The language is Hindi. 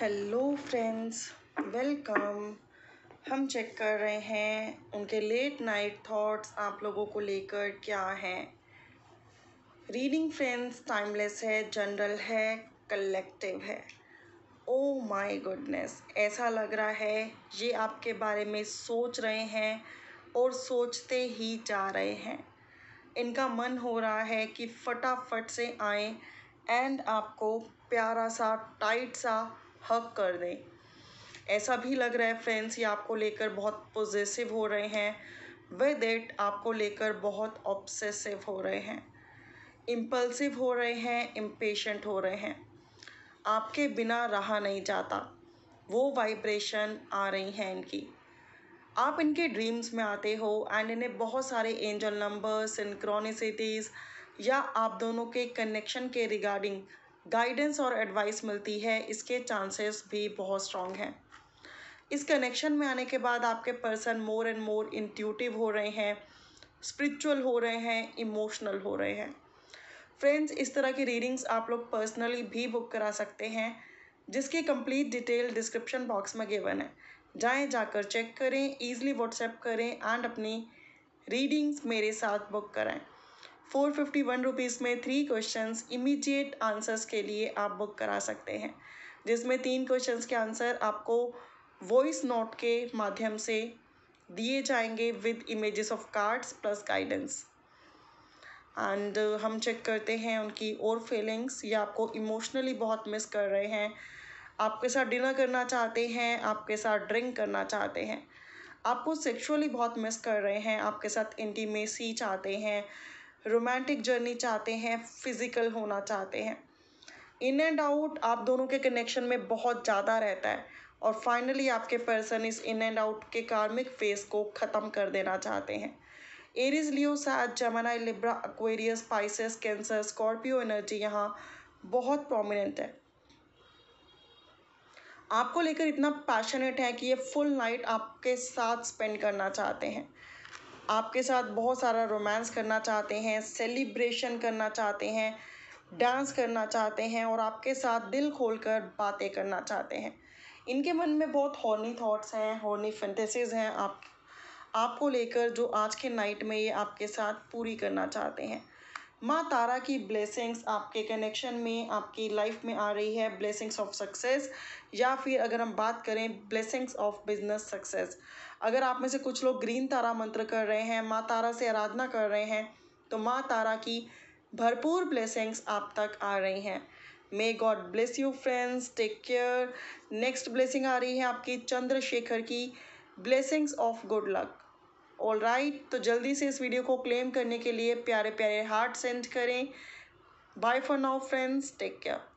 हेलो फ्रेंड्स वेलकम हम चेक कर रहे हैं उनके लेट नाइट थॉट्स आप लोगों को लेकर क्या हैं रीडिंग फ्रेंड्स टाइमलेस है जनरल है कलेक्टिव है ओ माय गुडनेस ऐसा लग रहा है ये आपके बारे में सोच रहे हैं और सोचते ही जा रहे हैं इनका मन हो रहा है कि फटाफट से आए एंड आपको प्यारा सा टाइट सा हक कर दें ऐसा भी लग रहा है फ्रेंड्स ये आपको लेकर बहुत पॉजिटिव हो रहे हैं वे इट आपको लेकर बहुत ऑब्सेसिव हो रहे हैं इम्पल्सिव हो रहे हैं इम्पेशेंट हो रहे हैं आपके बिना रहा नहीं जाता वो वाइब्रेशन आ रही हैं इनकी आप इनके ड्रीम्स में आते हो एंड इन्हें बहुत सारे एंजल नंबर्स इनक्रॉनिसिटीज या आप दोनों के कनेक्शन के रिगार्डिंग गाइडेंस और एडवाइस मिलती है इसके चांसेस भी बहुत स्ट्रॉन्ग हैं इस कनेक्शन में आने के बाद आपके person more and more intuitive हो रहे हैं स्पिरिचुअल हो रहे हैं इमोशनल हो रहे हैं फ्रेंड्स इस तरह की रीडिंग्स आप लोग पर्सनली भी बुक करा सकते हैं जिसकी कंप्लीट डिटेल डिस्क्रिप्शन बॉक्स में गिवन है जाएं जाकर चेक करें ईजिली व्हाट्सएप करें एंड अपनी रीडिंग्स मेरे साथ बुक करें फोर फिफ्टी वन रुपीज़ में थ्री क्वेश्चन इमीडिएट आंसर्स के लिए आप बुक करा सकते हैं जिसमें तीन क्वेश्चन के आंसर आपको वॉइस नोट के माध्यम से दिए जाएंगे with images of cards plus guidance and हम चेक करते हैं उनकी और फीलिंग्स या आपको इमोशनली बहुत मिस कर रहे हैं आपके साथ डिनर करना चाहते हैं आपके साथ ड्रिंक करना चाहते हैं आपको सेक्सुअली बहुत मिस कर रहे हैं आपके साथ इंटीमेसी चाहते हैं रोमांटिक जर्नी चाहते हैं फिज़िकल होना चाहते हैं इन एंड आउट आप दोनों के कनेक्शन में बहुत ज़्यादा रहता है और फाइनली आपके पर्सन इस इन एंड आउट के कार्मिक फेस को ख़त्म कर देना चाहते हैं एरिज लियो साथ Gemini Libra Aquarius Pisces Cancer Scorpio energy यहाँ बहुत प्रोमिनेंट है आपको लेकर इतना पैशनेट है कि ये फुल नाइट आपके साथ स्पेंड करना चाहते हैं आपके साथ बहुत सारा रोमांस करना चाहते हैं सेलिब्रेशन करना चाहते हैं डांस करना चाहते हैं और आपके साथ दिल खोल कर बातें करना चाहते हैं इनके मन में बहुत हॉर्नी थॉट्स हैं हॉर्नी फैंटेसीज हैं आप आपको लेकर जो आज के नाइट में ये आपके साथ पूरी करना चाहते हैं माँ तारा की ब्लेसिंग्स आपके कनेक्शन में आपकी लाइफ में आ रही है ब्लेसिंग्स ऑफ सक्सेस या फिर अगर हम बात करें ब्लेसिंग्स ऑफ बिजनेस सक्सेस अगर आप में से कुछ लोग ग्रीन तारा मंत्र कर रहे हैं माँ तारा से आराधना कर रहे हैं तो माँ तारा की भरपूर ब्लेसिंग्स आप तक आ रही हैं may God bless you friends take care next blessing आ रही है आपकी चंद्रशेखर की blessings of good luck all right तो जल्दी से इस वीडियो को क्लेम करने के लिए प्यारे प्यारे हार्ट सेंड करें bye for now friends take care